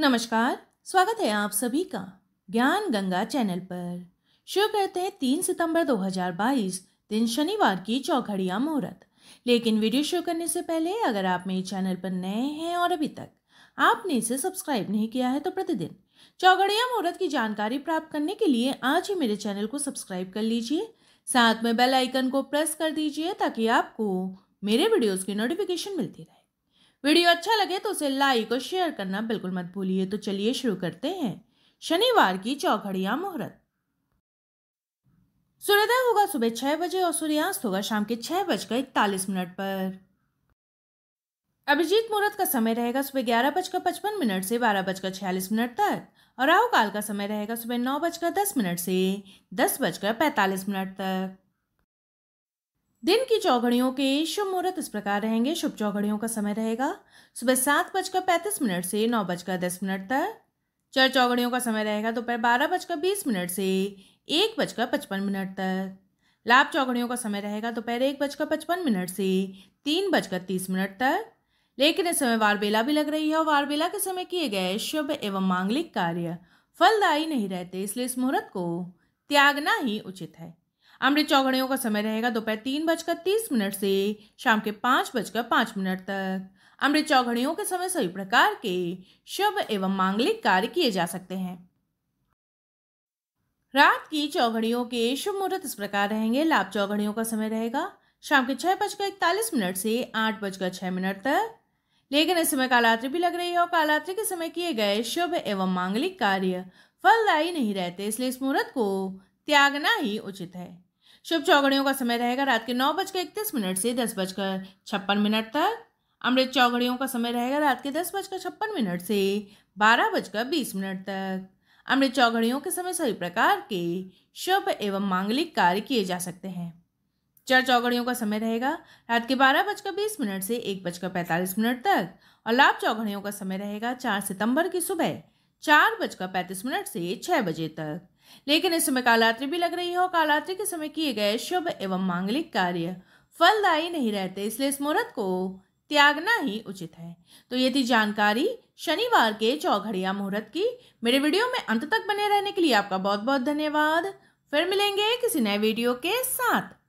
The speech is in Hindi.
नमस्कार स्वागत है आप सभी का ज्ञान गंगा चैनल पर शुरू करते हैं तीन सितंबर 2022 दिन शनिवार की चौघड़िया मुहूर्त लेकिन वीडियो शुरू करने से पहले अगर आप मेरे चैनल पर नए हैं और अभी तक आपने इसे सब्सक्राइब नहीं किया है तो प्रतिदिन चौघड़िया मुहूर्त की जानकारी प्राप्त करने के लिए आज ही मेरे चैनल को सब्सक्राइब कर लीजिए साथ में बेल आइकन को प्रेस कर दीजिए ताकि आपको मेरे वीडियोज़ की नोटिफिकेशन मिलती रहे वीडियो अच्छा लगे तो उसे लाइक और शेयर करना बिल्कुल मत भूलिए तो चलिए शुरू करते हैं शनिवार की चौघड़िया मुहूर्त सूर्योदय होगा सुबह छह बजे और सूर्यास्त होगा शाम के छह बजकर इकतालीस मिनट पर अभिजीत मुहूर्त का समय रहेगा सुबह ग्यारह बजकर पचपन मिनट से बारह बजकर छियालीस मिनट तक और राहु काल का समय रहेगा सुबह नौ बजकर दस मिनट से दस बजकर पैंतालीस मिनट तक दिन की चौघड़ियों के शुभ मुहूर्त इस प्रकार रहेंगे शुभ चौघड़ियों का समय रहेगा सुबह सात बजकर पैंतीस मिनट से नौ बजकर दस मिनट तक चर चौघड़ियों का समय रहेगा दोपहर बारह बजकर बीस मिनट से एक बजकर पचपन मिनट तक लाभ चौघड़ियों का समय रहेगा दोपहर एक बजकर पचपन मिनट से तीन बजकर तीस मिनट तक लेकिन इस समय वारबेला भी लग रही है और वारबेला के समय किए गए शुभ एवं मांगलिक कार्य फलदायी नहीं रहते इसलिए इस मुहूर्त को त्यागना ही उचित है अमृत चौघड़ियों का समय रहेगा दोपहर तीन बजकर तीस मिनट से शाम के पाँच बजकर पाँच मिनट तक अमृत चौघड़ियों के समय सभी प्रकार के शुभ एवं मांगलिक कार्य किए जा सकते हैं रात की चौघड़ियों के शुभ मुहूर्त इस प्रकार रहेंगे लाभ चौघड़ियों का समय रहेगा शाम के छः बजकर इकतालीस मिनट से आठ बजकर छः मिनट तक लेकिन इस समय कालात्रि भी लग रही है और कालात्रि के समय किए गए शुभ एवं मांगलिक कार्य फलदायी नहीं रहते इसलिए इस मुहूर्त को त्यागना ही उचित है शुभ चौघड़ियों का समय रहेगा रात के नौ बजकर इकतीस मिनट से दस बजकर छप्पन मिनट तक अमृत चौघड़ियों का समय रहेगा रात के दस बजकर छप्पन मिनट से बारह बजकर बीस मिनट तक अमृत चौघड़ियों के समय सभी प्रकार के शुभ एवं मांगलिक कार्य किए जा सकते हैं चर चौघड़ियों का समय रहेगा रात के बारह बजकर बीस मिनट से एक बजकर पैंतालीस मिनट तक और लाभ चौघड़ियों का समय रहेगा चार सितंबर की सुबह चार बजकर पैंतीस मिनट से छः बजे तक लेकिन इस समय कालात्री भी लग रही है और कालात्री के समय किए गए शुभ एवं मांगलिक कार्य फलदायी नहीं रहते इसलिए इस मुहूर्त को त्यागना ही उचित है तो ये थी जानकारी शनिवार के चौघड़िया मुहूर्त की मेरे वीडियो में अंत तक बने रहने के लिए आपका बहुत बहुत धन्यवाद फिर मिलेंगे किसी नए वीडियो के साथ